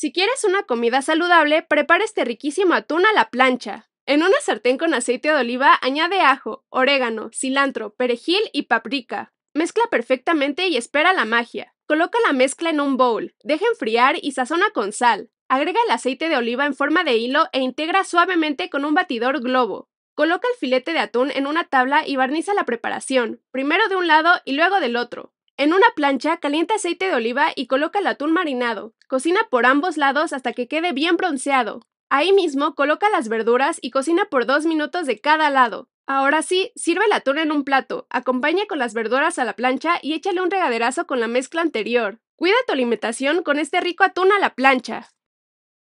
Si quieres una comida saludable, prepara este riquísimo atún a la plancha. En una sartén con aceite de oliva añade ajo, orégano, cilantro, perejil y paprika. Mezcla perfectamente y espera la magia. Coloca la mezcla en un bowl, deja enfriar y sazona con sal. Agrega el aceite de oliva en forma de hilo e integra suavemente con un batidor globo. Coloca el filete de atún en una tabla y barniza la preparación, primero de un lado y luego del otro. En una plancha, calienta aceite de oliva y coloca el atún marinado. Cocina por ambos lados hasta que quede bien bronceado. Ahí mismo coloca las verduras y cocina por dos minutos de cada lado. Ahora sí, sirve el atún en un plato, acompaña con las verduras a la plancha y échale un regaderazo con la mezcla anterior. Cuida tu alimentación con este rico atún a la plancha.